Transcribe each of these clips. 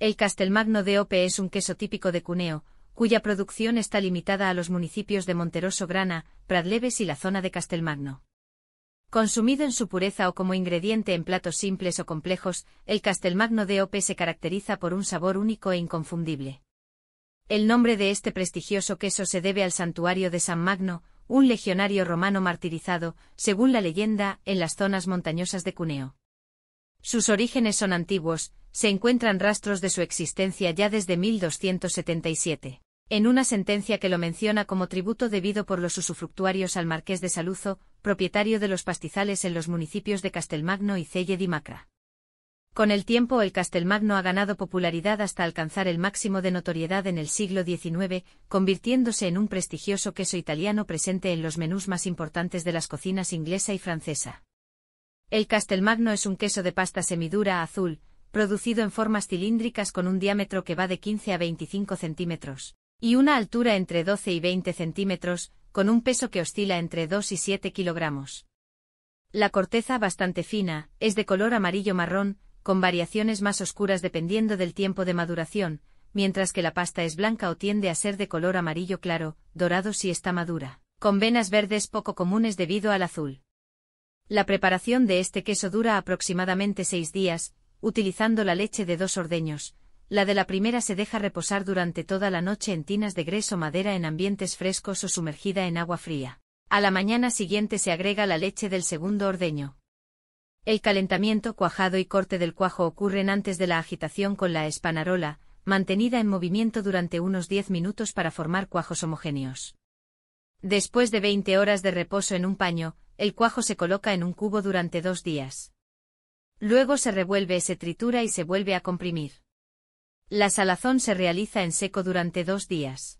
El Castelmagno de Ope es un queso típico de Cuneo, cuya producción está limitada a los municipios de Monteroso Grana, Pradleves y la zona de Castelmagno. Consumido en su pureza o como ingrediente en platos simples o complejos, el Castelmagno de Ope se caracteriza por un sabor único e inconfundible. El nombre de este prestigioso queso se debe al santuario de San Magno, un legionario romano martirizado, según la leyenda, en las zonas montañosas de Cuneo. Sus orígenes son antiguos, se encuentran rastros de su existencia ya desde 1277. En una sentencia que lo menciona como tributo debido por los usufructuarios al marqués de Saluzo, propietario de los pastizales en los municipios de Castelmagno y Celle di Macra. Con el tiempo el Castelmagno ha ganado popularidad hasta alcanzar el máximo de notoriedad en el siglo XIX, convirtiéndose en un prestigioso queso italiano presente en los menús más importantes de las cocinas inglesa y francesa. El Castelmagno es un queso de pasta semidura azul, producido en formas cilíndricas con un diámetro que va de 15 a 25 centímetros, y una altura entre 12 y 20 centímetros, con un peso que oscila entre 2 y 7 kilogramos. La corteza bastante fina, es de color amarillo-marrón, con variaciones más oscuras dependiendo del tiempo de maduración, mientras que la pasta es blanca o tiende a ser de color amarillo claro, dorado si está madura, con venas verdes poco comunes debido al azul. La preparación de este queso dura aproximadamente 6 días, utilizando la leche de dos ordeños. La de la primera se deja reposar durante toda la noche en tinas de gres o madera en ambientes frescos o sumergida en agua fría. A la mañana siguiente se agrega la leche del segundo ordeño. El calentamiento cuajado y corte del cuajo ocurren antes de la agitación con la espanarola, mantenida en movimiento durante unos 10 minutos para formar cuajos homogéneos. Después de 20 horas de reposo en un paño, el cuajo se coloca en un cubo durante dos días. Luego se revuelve, se tritura y se vuelve a comprimir. La salazón se realiza en seco durante dos días.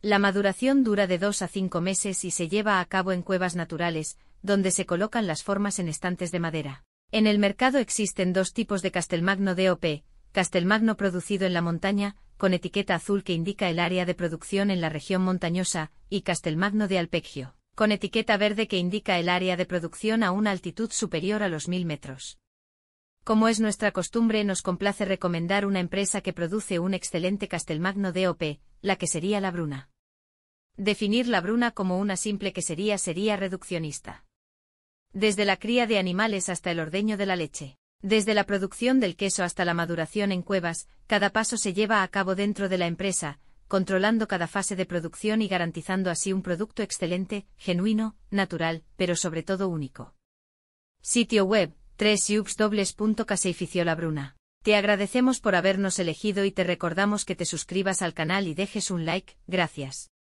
La maduración dura de dos a cinco meses y se lleva a cabo en cuevas naturales, donde se colocan las formas en estantes de madera. En el mercado existen dos tipos de Castelmagno DOP, Castelmagno producido en la montaña, con etiqueta azul que indica el área de producción en la región montañosa, y Castelmagno de Alpeggio, con etiqueta verde que indica el área de producción a una altitud superior a los mil metros. Como es nuestra costumbre, nos complace recomendar una empresa que produce un excelente Castelmagno DOP, la que sería la Bruna. Definir la Bruna como una simple quesería sería reduccionista. Desde la cría de animales hasta el ordeño de la leche. Desde la producción del queso hasta la maduración en cuevas, cada paso se lleva a cabo dentro de la empresa, controlando cada fase de producción y garantizando así un producto excelente, genuino, natural, pero sobre todo único. Sitio web, 3 La Bruna. Te agradecemos por habernos elegido y te recordamos que te suscribas al canal y dejes un like, gracias.